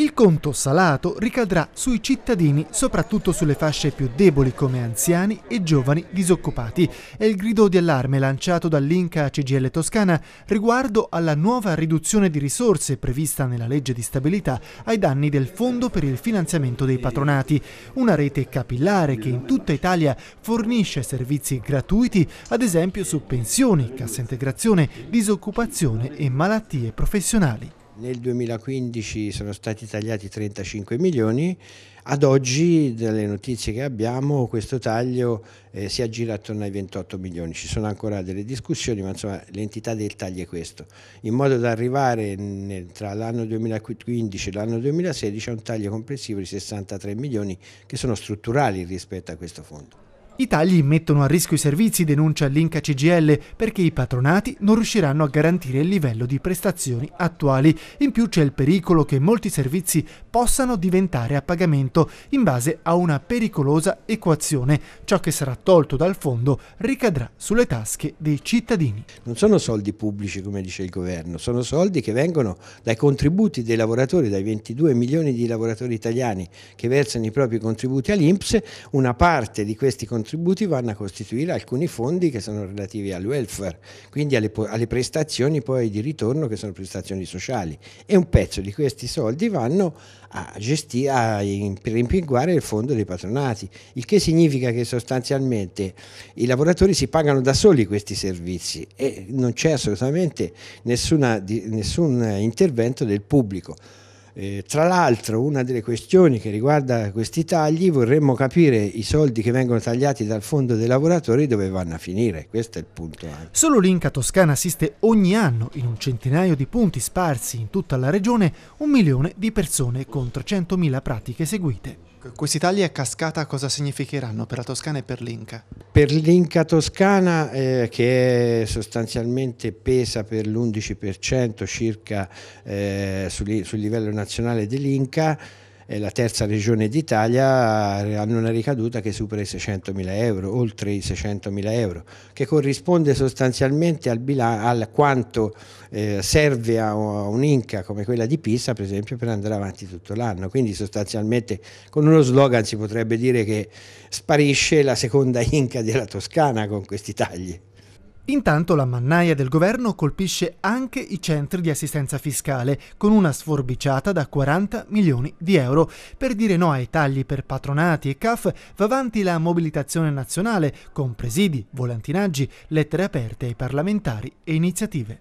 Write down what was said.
Il conto salato ricadrà sui cittadini, soprattutto sulle fasce più deboli come anziani e giovani disoccupati. È il grido di allarme lanciato dall'Inca CGL Toscana riguardo alla nuova riduzione di risorse prevista nella legge di stabilità ai danni del Fondo per il finanziamento dei patronati, una rete capillare che in tutta Italia fornisce servizi gratuiti, ad esempio su pensioni, cassa integrazione, disoccupazione e malattie professionali. Nel 2015 sono stati tagliati 35 milioni, ad oggi dalle notizie che abbiamo questo taglio eh, si aggira attorno ai 28 milioni, ci sono ancora delle discussioni ma insomma l'entità del taglio è questo, in modo da arrivare nel, tra l'anno 2015 e l'anno 2016 a un taglio complessivo di 63 milioni che sono strutturali rispetto a questo fondo. I tagli mettono a rischio i servizi, denuncia l'Inca CGL, perché i patronati non riusciranno a garantire il livello di prestazioni attuali. In più c'è il pericolo che molti servizi possano diventare a pagamento in base a una pericolosa equazione. Ciò che sarà tolto dal fondo ricadrà sulle tasche dei cittadini. Non sono soldi pubblici, come dice il governo, sono soldi che vengono dai contributi dei lavoratori, dai 22 milioni di lavoratori italiani che versano i propri contributi all'Inps, una parte di questi contributi contributi vanno a costituire alcuni fondi che sono relativi al welfare, quindi alle, alle prestazioni poi di ritorno che sono prestazioni sociali e un pezzo di questi soldi vanno a, gesti- a rimpinguare il fondo dei patronati, il che significa che sostanzialmente i lavoratori si pagano da soli questi servizi e non c'è assolutamente nessuna, nessun intervento del pubblico. Eh, tra l'altro una delle questioni che riguarda questi tagli vorremmo capire i soldi che vengono tagliati dal fondo dei lavoratori dove vanno a finire, questo è il punto. Anche. Eh. Solo l'Inca Toscana assiste ogni anno in un centinaio di punti sparsi in tutta la regione un milione di persone con 300.000 pratiche seguite. Ecco, Questi tagli a cascata cosa significheranno per la Toscana e per l'Inca? Per l'Inca Toscana eh, che sostanzialmente pesa per l'11% circa eh, sul, sul livello nazionale dell'Inca è eh, la terza regione d'Italia, eh, hanno una ricaduta che supera i 600 mila euro, oltre i 600 mila euro, che corrisponde sostanzialmente al, al quanto eh, serve a un'inca come quella di Pisa, per esempio, per andare avanti tutto l'anno. Quindi sostanzialmente con uno slogan si potrebbe dire che sparisce la seconda inca della Toscana con questi tagli. Intanto la mannaia del governo colpisce anche i centri di assistenza fiscale con una sforbiciata da 40 milioni di euro. Per dire no ai tagli per patronati e CAF va avanti la mobilitazione nazionale con presidi, volantinaggi, lettere aperte ai parlamentari e iniziative.